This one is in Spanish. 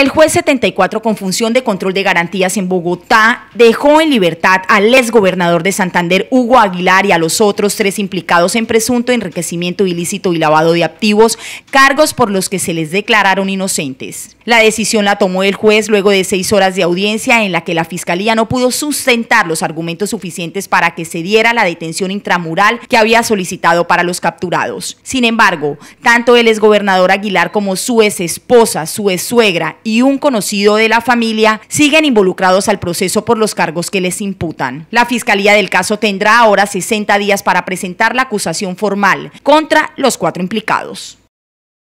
El juez 74 con función de control de garantías en Bogotá dejó en libertad al exgobernador de Santander, Hugo Aguilar, y a los otros tres implicados en presunto enriquecimiento ilícito y lavado de activos, cargos por los que se les declararon inocentes. La decisión la tomó el juez luego de seis horas de audiencia en la que la fiscalía no pudo sustentar los argumentos suficientes para que se diera la detención intramural que había solicitado para los capturados. Sin embargo, tanto el exgobernador Aguilar como su ex esposa, su ex suegra y un conocido de la familia siguen involucrados al proceso por los cargos que les imputan. La Fiscalía del caso tendrá ahora 60 días para presentar la acusación formal contra los cuatro implicados.